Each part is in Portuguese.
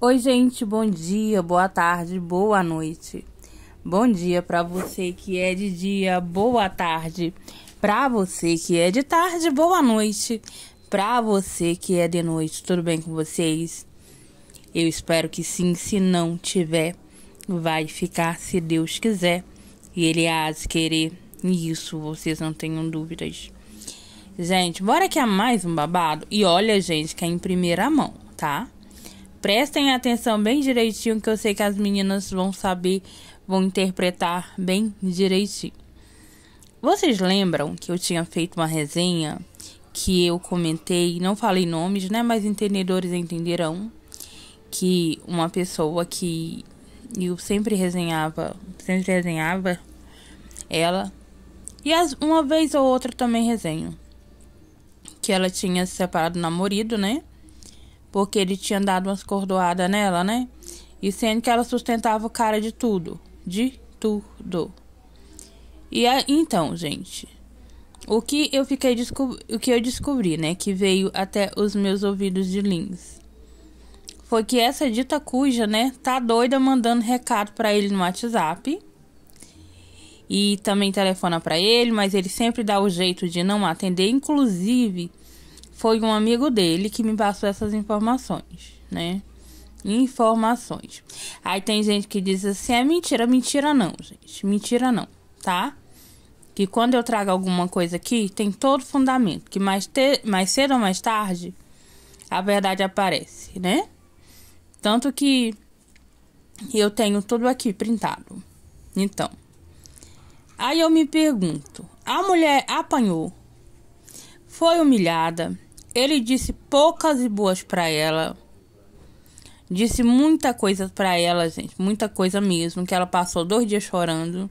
Oi, gente, bom dia, boa tarde, boa noite. Bom dia para você que é de dia, boa tarde. Para você que é de tarde, boa noite. Para você que é de noite, tudo bem com vocês? Eu espero que sim, se não tiver, vai ficar se Deus quiser e ele há de querer. isso vocês não tenham dúvidas. Gente, bora que é mais um babado e olha, gente, que é em primeira mão, tá? prestem atenção bem direitinho, que eu sei que as meninas vão saber, vão interpretar bem direitinho. Vocês lembram que eu tinha feito uma resenha que eu comentei, não falei nomes, né? Mas entendedores entenderão que uma pessoa que eu sempre resenhava, sempre resenhava ela, e as, uma vez ou outra também resenho, que ela tinha se separado do namorado, né? porque ele tinha dado umas cordoadas nela, né? E sendo que ela sustentava o cara de tudo, de tudo. E a, então, gente, o que eu fiquei o que eu descobri, né, que veio até os meus ouvidos de Lins, foi que essa dita cuja, né, tá doida mandando recado para ele no WhatsApp. E também telefona para ele, mas ele sempre dá o jeito de não atender, inclusive foi um amigo dele que me passou essas informações, né? Informações. Aí tem gente que diz assim: é mentira, mentira não, gente. Mentira não, tá? Que quando eu trago alguma coisa aqui, tem todo fundamento. Que mais, te... mais cedo ou mais tarde, a verdade aparece, né? Tanto que eu tenho tudo aqui printado. Então, aí eu me pergunto: a mulher apanhou, foi humilhada ele disse poucas e boas para ela. Disse muita coisa para ela, gente, muita coisa mesmo, que ela passou dois dias chorando.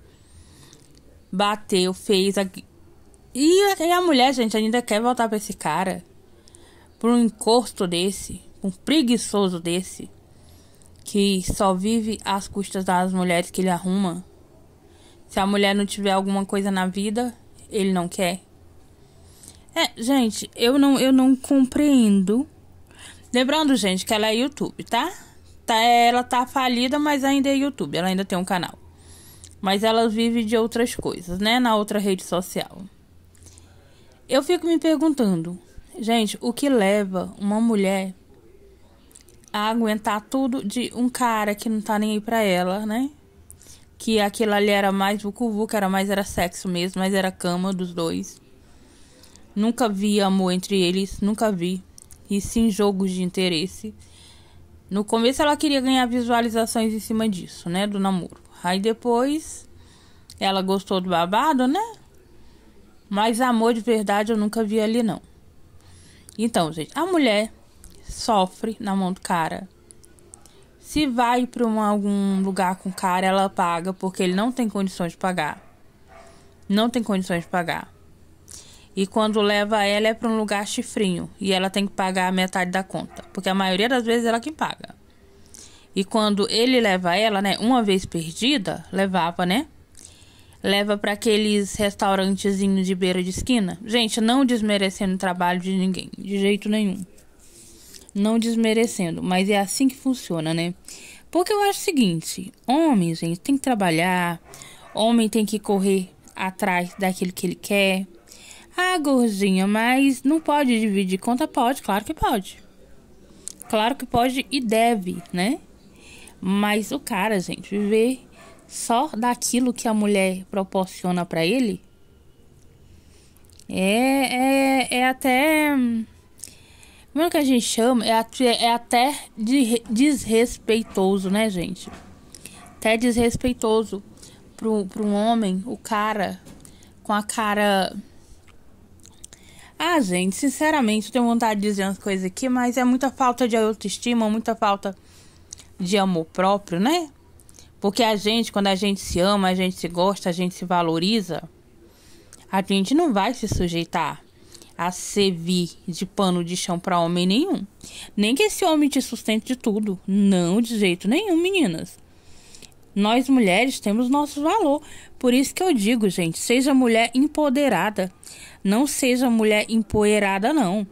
Bateu, fez a... E, a mulher, gente, ainda quer voltar para esse cara. Por um encosto desse, um preguiçoso desse, que só vive às custas das mulheres que ele arruma. Se a mulher não tiver alguma coisa na vida, ele não quer. É, gente, eu não, eu não compreendo. Lembrando, gente, que ela é YouTube, tá? tá? Ela tá falida, mas ainda é YouTube. Ela ainda tem um canal. Mas ela vive de outras coisas, né? Na outra rede social. Eu fico me perguntando, gente, o que leva uma mulher a aguentar tudo de um cara que não tá nem aí pra ela, né? Que aquilo ali era mais vucu que era mais era sexo mesmo, mas era cama dos dois. Nunca vi amor entre eles, nunca vi. E sim jogos de interesse. No começo ela queria ganhar visualizações em cima disso, né? Do namoro. Aí depois ela gostou do babado, né? Mas amor de verdade eu nunca vi ali, não. Então, gente, a mulher sofre na mão do cara. Se vai para algum lugar com cara, ela paga, porque ele não tem condições de pagar. Não tem condições de pagar. E quando leva ela é para um lugar chifrinho e ela tem que pagar a metade da conta, porque a maioria das vezes é ela que quem paga. E quando ele leva ela, né, uma vez perdida, levava, né? Leva para aqueles restaurantezinhos de beira de esquina. Gente, não desmerecendo o trabalho de ninguém, de jeito nenhum. Não desmerecendo, mas é assim que funciona, né? Porque eu acho o seguinte: homem, gente, tem que trabalhar, homem tem que correr atrás daquilo que ele quer. Ah, gordinha, mas não pode dividir conta? Pode, claro que pode. Claro que pode e deve, né? Mas o cara, gente, viver só daquilo que a mulher proporciona para ele é, é, é até. Como é que a gente chama? É, é até de, desrespeitoso, né, gente? Até desrespeitoso pro, pro um homem, o cara, com a cara ah, gente, sinceramente, tenho vontade de dizer umas coisas aqui, mas é muita falta de autoestima, muita falta de amor próprio, né? Porque a gente, quando a gente se ama, a gente se gosta, a gente se valoriza, a gente não vai se sujeitar a servir de pano de chão para homem nenhum. Nem que esse homem te sustente de tudo. Não, de jeito nenhum, meninas. Nós mulheres temos nosso valor. Por isso que eu digo, gente, seja mulher empoderada. Não seja mulher empoeirada, não.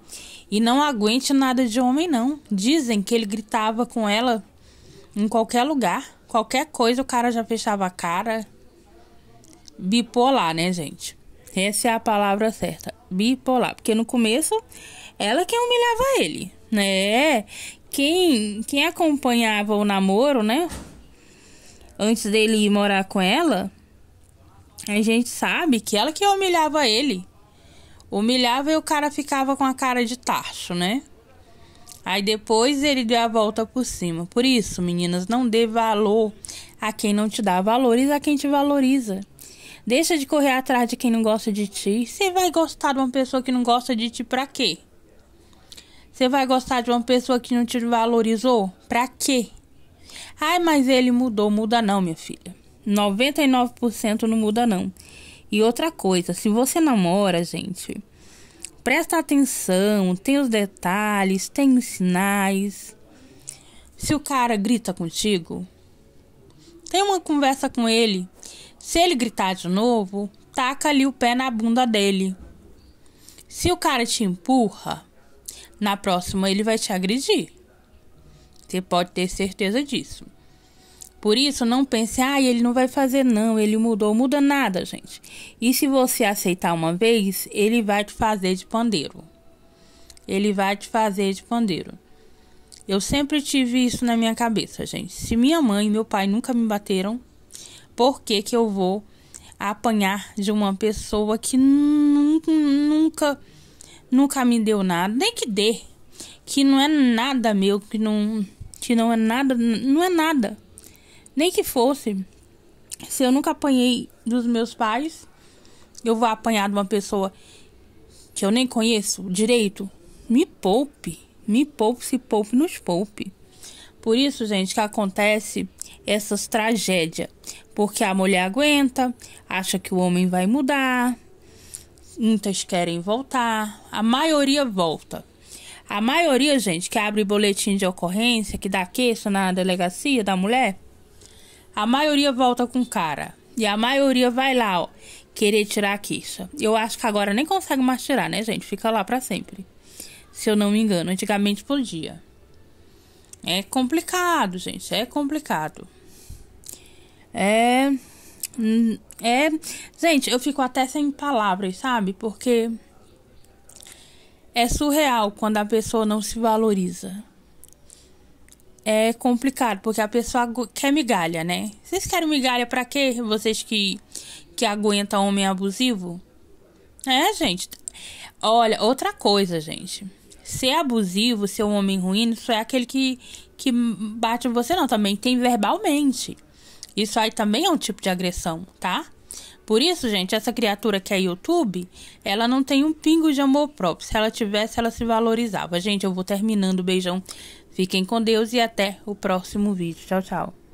E não aguente nada de homem, não. Dizem que ele gritava com ela em qualquer lugar. Qualquer coisa o cara já fechava a cara. Bipolar, né, gente? Essa é a palavra certa. Bipolar. Porque no começo, ela que humilhava ele, né? Quem, quem acompanhava o namoro, né? antes dele ir morar com ela, a gente sabe que ela que humilhava ele. Humilhava e o cara ficava com a cara de tacho, né? Aí depois ele deu a volta por cima. Por isso, meninas, não dê valor a quem não te dá valores, a quem te valoriza. Deixa de correr atrás de quem não gosta de ti. Você vai gostar de uma pessoa que não gosta de ti pra quê? Você vai gostar de uma pessoa que não te valorizou? Pra quê? Ai, mas ele mudou, muda não, minha filha. 99% não muda não. E outra coisa, se você namora, gente, presta atenção, tem os detalhes, tem os sinais. Se o cara grita contigo, tem uma conversa com ele. Se ele gritar de novo, taca ali o pé na bunda dele. Se o cara te empurra, na próxima ele vai te agredir. Você pode ter certeza disso. Por isso, não pense, ah, ele não vai fazer, não, ele mudou, muda nada, gente. E se você aceitar uma vez, ele vai te fazer de pandeiro. Ele vai te fazer de pandeiro. Eu sempre tive isso na minha cabeça, gente. Se minha mãe e meu pai nunca me bateram, por que, que eu vou apanhar de uma pessoa que nunca, nunca, nunca me deu nada? Nem que dê. Que não é nada meu, que não não é nada, não é nada. Nem que fosse, se eu nunca apanhei dos meus pais, eu vou apanhar de uma pessoa que eu nem conheço direito. Me poupe, me poupe, se poupe, nos poupe. Por isso, gente, que acontece essas tragédias. Porque a mulher aguenta, acha que o homem vai mudar, muitas querem voltar, a maioria volta. A maioria, gente, que abre boletim de ocorrência, que dá queixa na delegacia da mulher, a maioria volta com cara. E a maioria vai lá, ó, querer tirar a queixa. Eu acho que agora nem consegue mais tirar, né, gente? Fica lá para sempre. Se eu não me engano, antigamente podia. É complicado, gente, é complicado. É hum, é, gente, eu fico até sem palavras, sabe? Porque é surreal quando a pessoa não se valoriza. É complicado, porque a pessoa quer migalha, né? Vocês querem migalha para quê? Vocês que, que aguentam homem abusivo? É, gente. Olha, outra coisa, gente. Ser abusivo, ser um homem ruim, isso é aquele que, que bate você, não. Também tem verbalmente. Isso aí também é um tipo de agressão, tá? Por isso, gente, essa criatura que é YouTube, ela não tem um pingo de amor próprio. Se ela tivesse, ela se valorizava. Gente, eu vou terminando. Beijão. Fiquem com Deus e até o próximo vídeo. Tchau, tchau.